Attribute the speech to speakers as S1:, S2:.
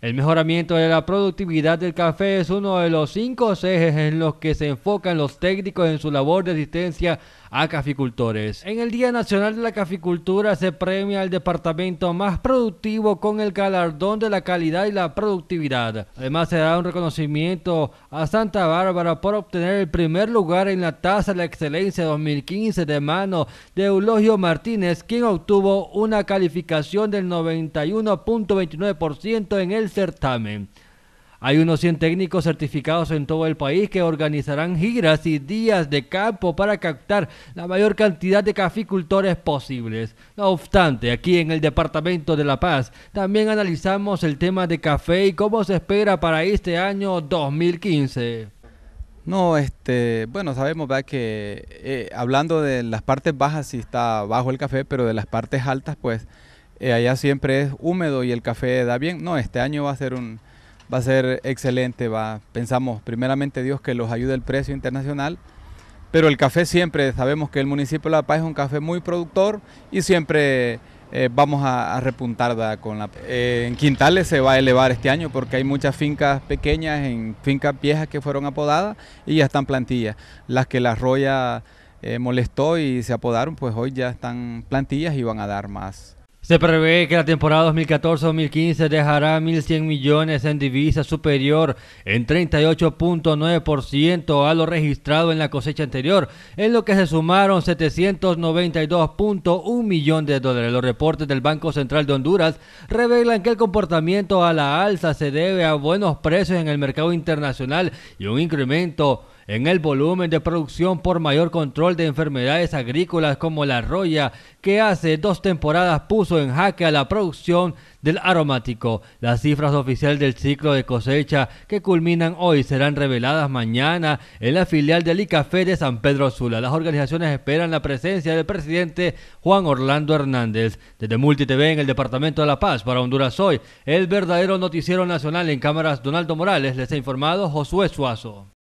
S1: El mejoramiento de la productividad del café es uno de los cinco ejes en los que se enfocan los técnicos en su labor de asistencia a caficultores. En el Día Nacional de la Caficultura se premia al departamento más productivo con el galardón de la calidad y la productividad. Además se da un reconocimiento a Santa Bárbara por obtener el primer lugar en la Tasa de la Excelencia 2015 de mano de Eulogio Martínez, quien obtuvo una calificación del 91.29% en el certamen. Hay unos 100 técnicos certificados en todo el país que organizarán giras y días de campo para captar la mayor cantidad de caficultores posibles. No obstante, aquí en el Departamento de La Paz también
S2: analizamos el tema de café y cómo
S1: se espera para este año 2015.
S2: No, este, bueno, sabemos que eh, hablando de las partes bajas sí está bajo el café, pero de las partes altas pues eh, allá siempre es húmedo y el café da bien. No, este año va a ser un, va a ser excelente. Va. Pensamos primeramente Dios que los ayude el precio internacional, pero el café siempre, sabemos que el municipio de La Paz es un café muy productor y siempre eh, vamos a, repuntar con la... Eh, en Quintales se va a elevar este año porque hay muchas fincas pequeñas, en fincas viejas que fueron apodadas y ya están plantillas. Las que la roya... Eh, molestó y se apodaron, pues hoy ya están plantillas y van a dar más,
S1: se prevé que la temporada 2014-2015 dejará 1.100 millones en divisas superior en 38.9% a lo registrado en la cosecha anterior, en lo que se sumaron 792.1 millones de dólares. Los reportes del Banco Central de Honduras revelan que el comportamiento a la alza se debe a buenos precios en el mercado internacional y un incremento en el volumen de producción por mayor control de enfermedades agrícolas como la arroya que hace dos temporadas puso en jaque a la producción del aromático. Las cifras oficiales del ciclo de cosecha que culminan hoy serán reveladas mañana en la filial del ICAFE de San Pedro Sula. Las organizaciones esperan la presencia del presidente Juan Orlando Hernández. Desde MultiTV en el Departamento de La Paz para Honduras Hoy, el verdadero noticiero nacional en cámaras Donaldo Morales, les ha informado Josué Suazo.